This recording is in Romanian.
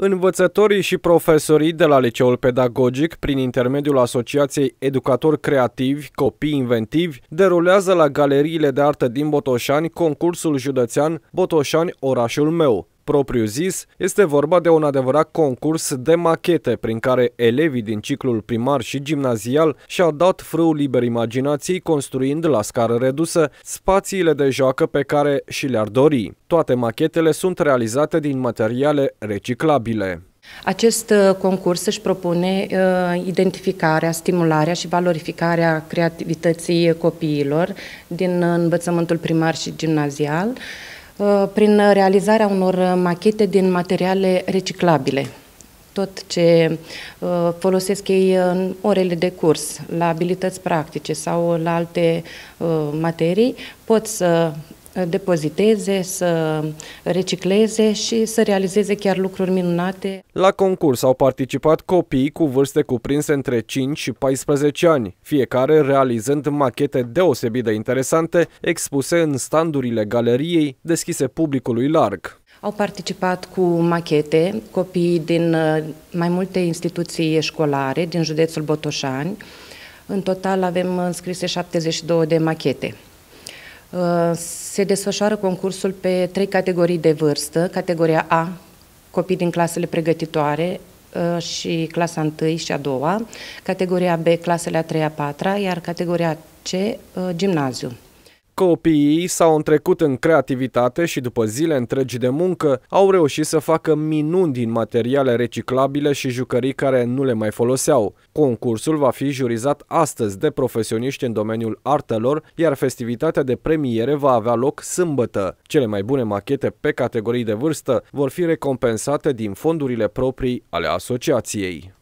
Învățătorii și profesorii de la Liceul Pedagogic, prin intermediul Asociației Educatori Creativi Copii Inventivi, derulează la galeriile de artă din Botoșani concursul județean Botoșani Orașul meu propriu zis, este vorba de un adevărat concurs de machete prin care elevii din ciclul primar și gimnazial și-au dat frâu liber imaginației construind la scară redusă spațiile de joacă pe care și le-ar dori. Toate machetele sunt realizate din materiale reciclabile. Acest uh, concurs își propune uh, identificarea, stimularea și valorificarea creativității copiilor din uh, învățământul primar și gimnazial, Uh, prin realizarea unor machete din materiale reciclabile. Tot ce uh, folosesc ei în orele de curs, la abilități practice sau la alte uh, materii, pot să depoziteze, să recicleze și să realizeze chiar lucruri minunate. La concurs au participat copii cu vârste cuprinse între 5 și 14 ani, fiecare realizând machete deosebit de interesante expuse în standurile galeriei deschise publicului larg. Au participat cu machete copiii din uh, mai multe instituții școlare din județul Botoșani. În total avem înscrise 72 de machete. Uh, se desfășoară concursul pe trei categorii de vârstă, categoria A, copii din clasele pregătitoare uh, și clasa 1 și a 2, categoria B, clasele a 3-a, 4 iar categoria C, uh, gimnaziu. Copiii s-au întrecut în creativitate și după zile întregi de muncă au reușit să facă minuni din materiale reciclabile și jucării care nu le mai foloseau. Concursul va fi jurizat astăzi de profesioniști în domeniul artelor, iar festivitatea de premiere va avea loc sâmbătă. Cele mai bune machete pe categorii de vârstă vor fi recompensate din fondurile proprii ale asociației.